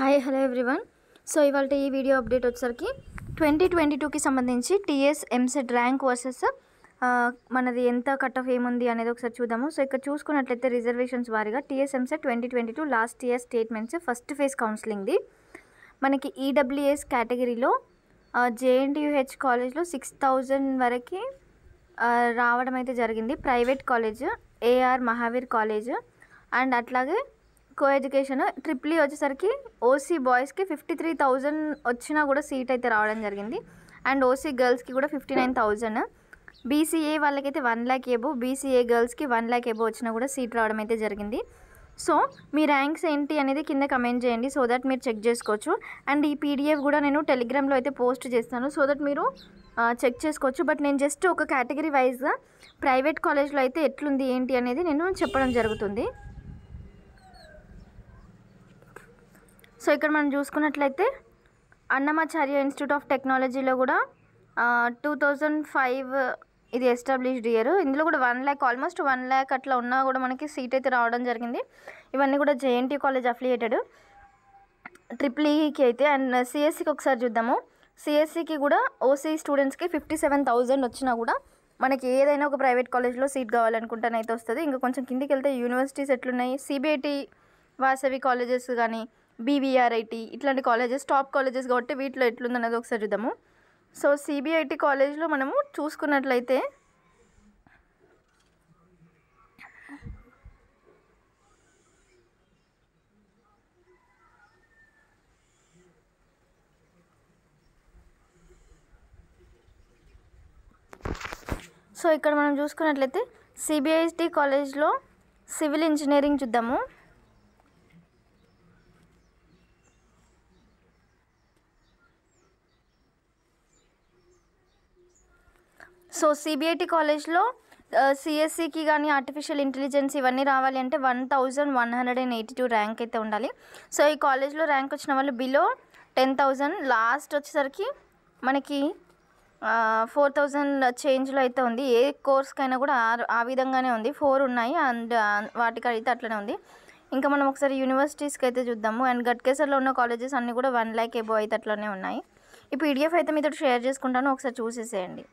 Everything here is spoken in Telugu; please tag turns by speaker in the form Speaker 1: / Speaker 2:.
Speaker 1: హాయ్ హలో ఎవ్రీవన్ సో ఇవాళ ఈ వీడియో అప్డేట్ వచ్చేసరికి ట్వంటీ ట్వంటీ టూకి సంబంధించి టీఎస్ ఎంసెట్ ర్యాంక్ వర్సెస్ మనది ఎంత కట్ ఆఫ్ ఏముంది అనేది ఒకసారి చూద్దాము సో ఇక్కడ చూసుకున్నట్లయితే రిజర్వేషన్స్ వారిగా TS EAMCET twenty twenty two last year statements first phase కౌన్సిలింగ్ది మనకి ఈడబ్ల్యూఎస్ కేటగిరీలో జేఎన్టీయూహెచ్ కాలేజ్లో సిక్స్ థౌజండ్ వరకు రావడం అయితే జరిగింది private college AR Mahavir college and అట్లాగే కో ఎడ్యుకేషన్ ట్రిపుల్ ఈ వచ్చేసరికి ఓసీ బాయ్స్కి ఫిఫ్టీ త్రీ థౌజండ్ వచ్చినా కూడా సీట్ అయితే రావడం జరిగింది అండ్ ఓసీ గర్ల్స్కి కూడా ఫిఫ్టీ నైన్ థౌజండ్ బీసీఏ వాళ్ళకైతే వన్ ల్యాక్ ఏబో బీసీఏ గర్ల్స్కి వన్ ల్యాక్ ఏబో వచ్చినా కూడా సీట్ రావడం అయితే జరిగింది సో మీ ర్యాంక్స్ ఏంటి అనేది కింద కమెంట్ చేయండి సో దట్ మీరు చెక్ చేసుకోవచ్చు అండ్ ఈ పీడిఎఫ్ కూడా నేను టెలిగ్రామ్లో అయితే పోస్ట్ చేస్తాను సో దట్ మీరు చెక్ చేసుకోవచ్చు బట్ నేను జస్ట్ ఒక కేటగిరీ వైజ్గా ప్రైవేట్ కాలేజ్లో అయితే ఎట్లుంది ఏంటి అనేది నేను చెప్పడం జరుగుతుంది సో ఇక్కడ మనం చూసుకున్నట్లయితే అన్నమాచార్య ఇన్స్టిట్యూట్ ఆఫ్ టెక్నాలజీలో కూడా టూ థౌజండ్ ఫైవ్ ఇది ఎస్టాబ్లిష్డ్ ఇయర్ ఇందులో కూడా one lakh almost one lakh అట్లా ఉన్నా కూడా మనకి సీట్ అయితే రావడం జరిగింది ఇవన్నీ కూడా జేఎన్టీ కాలేజ్ అఫిలియేటెడ్ ట్రిపుల్ ఈకి అయితే అండ్ సిఎస్సికి e ఒకసారి చూద్దాము సిఎస్సికి e కూడా ఓసీ స్టూడెంట్స్కి ఫిఫ్టీ సెవెన్ థౌజండ్ వచ్చినా కూడా మనకి ఏదైనా ఒక ప్రైవేట్ కాలేజ్లో సీట్ కావాలనుకుంటానైతే వస్తుంది ఇంకా కొంచెం కిందికి వెళ్తే యూనివర్సిటీస్ ఎట్లున్నాయి సిబిఐటి వాసవి కాలేజెస్ కానీ బీవీఆర్ఐటి ఇట్లాంటి కాలేజెస్ టాప్ కాలేజెస్ కాబట్టి వీటిలో అనేది ఒకసారి చూద్దాము సో సిబిఐటి కాలేజ్లో మనము చూసుకున్నట్లయితే సో ఇక్కడ మనం చూసుకున్నట్లయితే సిబిఐటి కాలేజ్లో సివిల్ ఇంజనీరింగ్ చూద్దాము సో సిబిఐటి కాలేజ్లో సిఎస్సికి కానీ ఆర్టిఫిషియల్ ఇంటెలిజెన్స్ ఇవన్నీ రావాలి అంటే one thousand one hundred and eighty two rank అయితే ఉండాలి సో ఈ కాలేజ్లో ర్యాంక్ వచ్చిన వాళ్ళు బిలో టెన్ థౌజండ్ లాస్ట్ వచ్చేసరికి మనకి ఫోర్ థౌజండ్ చేంజ్లో అయితే ఉంది ఏ కోర్స్కైనా కూడా ఆ విధంగానే ఉంది ఫోర్ ఉన్నాయి అండ్ వాటికి అయితే అట్లనే ఉంది ఇంకా మనం ఒకసారి యూనివర్సిటీస్కి అయితే చూద్దాము అండ్ గట్కేసర్లో ఉన్న కాలేజెస్ అన్నీ కూడా వన్ ల్యాక్ ఎబో అయితే అట్లనే ఉన్నాయి ఈ పీడిఎఫ్ అయితే మీతో షేర్ చేసుకుంటాను ఒకసారి చూసేసేయండి